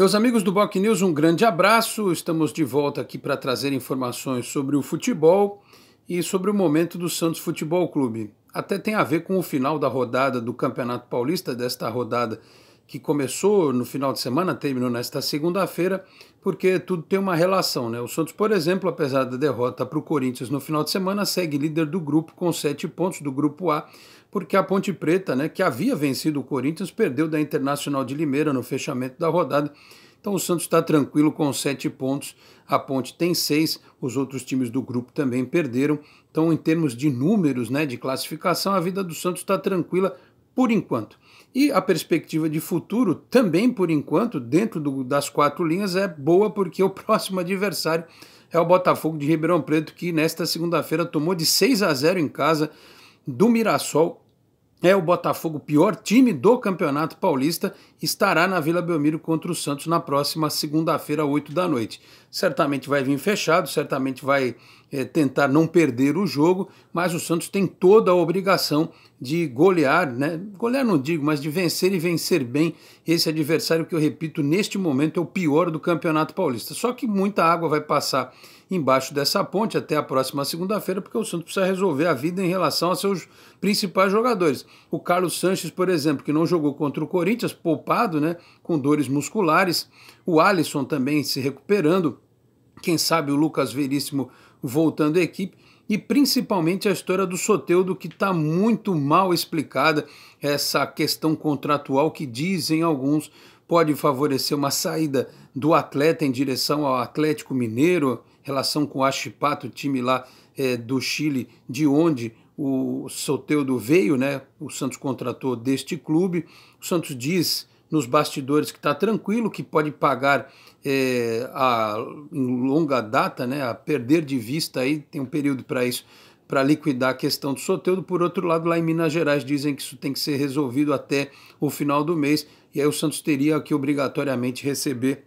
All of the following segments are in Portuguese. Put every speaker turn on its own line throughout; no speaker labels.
Meus amigos do Boc News, um grande abraço. Estamos de volta aqui para trazer informações sobre o futebol e sobre o momento do Santos Futebol Clube. Até tem a ver com o final da rodada do Campeonato Paulista, desta rodada que começou no final de semana, terminou nesta segunda-feira, porque tudo tem uma relação. Né? O Santos, por exemplo, apesar da derrota para o Corinthians no final de semana, segue líder do grupo com sete pontos do grupo A, porque a Ponte Preta, né, que havia vencido o Corinthians, perdeu da Internacional de Limeira no fechamento da rodada. Então o Santos está tranquilo com sete pontos, a Ponte tem seis, os outros times do grupo também perderam. Então, em termos de números né, de classificação, a vida do Santos está tranquila por enquanto. E a perspectiva de futuro, também por enquanto, dentro do, das quatro linhas, é boa porque o próximo adversário é o Botafogo de Ribeirão Preto, que nesta segunda-feira tomou de 6 a 0 em casa do Mirassol. É o Botafogo, pior time do Campeonato Paulista, estará na Vila Belmiro contra o Santos na próxima segunda-feira, 8 da noite. Certamente vai vir fechado, certamente vai é, tentar não perder o jogo, mas o Santos tem toda a obrigação de golear, né? Golear não digo, mas de vencer e vencer bem esse adversário que eu repito, neste momento é o pior do Campeonato Paulista. Só que muita água vai passar embaixo dessa ponte até a próxima segunda-feira, porque o Santos precisa resolver a vida em relação a seus principais jogadores. O Carlos Sanches, por exemplo, que não jogou contra o Corinthians, poupado preocupado né, com dores musculares. O Alisson também se recuperando. Quem sabe o Lucas Veríssimo voltando à equipe. E principalmente a história do Soteudo, que está muito mal explicada, essa questão contratual que dizem alguns pode favorecer uma saída do atleta em direção ao Atlético Mineiro, relação com o Achipato, time lá é, do Chile, de onde o Soteudo veio, né? O Santos contratou deste clube. O Santos diz nos bastidores que está tranquilo, que pode pagar é, a, em longa data, né, a perder de vista, aí, tem um período para isso, para liquidar a questão do Soteudo. Por outro lado, lá em Minas Gerais dizem que isso tem que ser resolvido até o final do mês, e aí o Santos teria que obrigatoriamente receber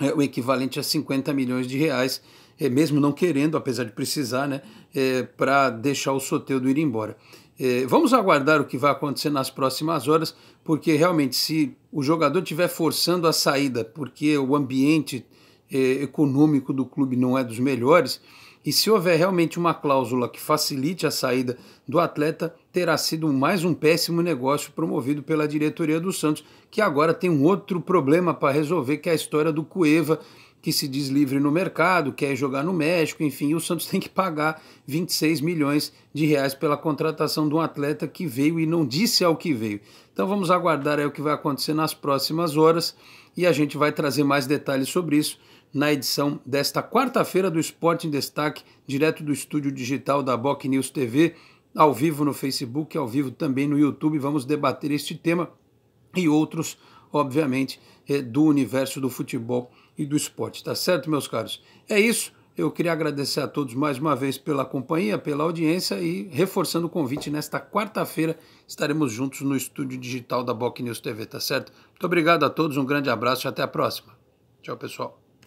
é, o equivalente a 50 milhões de reais, é, mesmo não querendo, apesar de precisar, né, é, para deixar o Soteudo ir embora. Eh, vamos aguardar o que vai acontecer nas próximas horas, porque realmente, se o jogador estiver forçando a saída, porque o ambiente eh, econômico do clube não é dos melhores, e se houver realmente uma cláusula que facilite a saída do atleta, terá sido mais um péssimo negócio promovido pela diretoria do Santos, que agora tem um outro problema para resolver, que é a história do Cueva, que se diz livre no mercado, quer jogar no México, enfim, o Santos tem que pagar 26 milhões de reais pela contratação de um atleta que veio e não disse ao que veio. Então vamos aguardar aí o que vai acontecer nas próximas horas e a gente vai trazer mais detalhes sobre isso na edição desta quarta-feira do Esporte em Destaque, direto do estúdio digital da Boc News TV, ao vivo no Facebook, ao vivo também no YouTube. Vamos debater este tema e outros, obviamente, eh, do universo do futebol e do esporte. Tá certo, meus caros? É isso. Eu queria agradecer a todos mais uma vez pela companhia, pela audiência e reforçando o convite, nesta quarta-feira estaremos juntos no estúdio digital da Boc News TV, tá certo? Muito obrigado a todos, um grande abraço e até a próxima. Tchau, pessoal.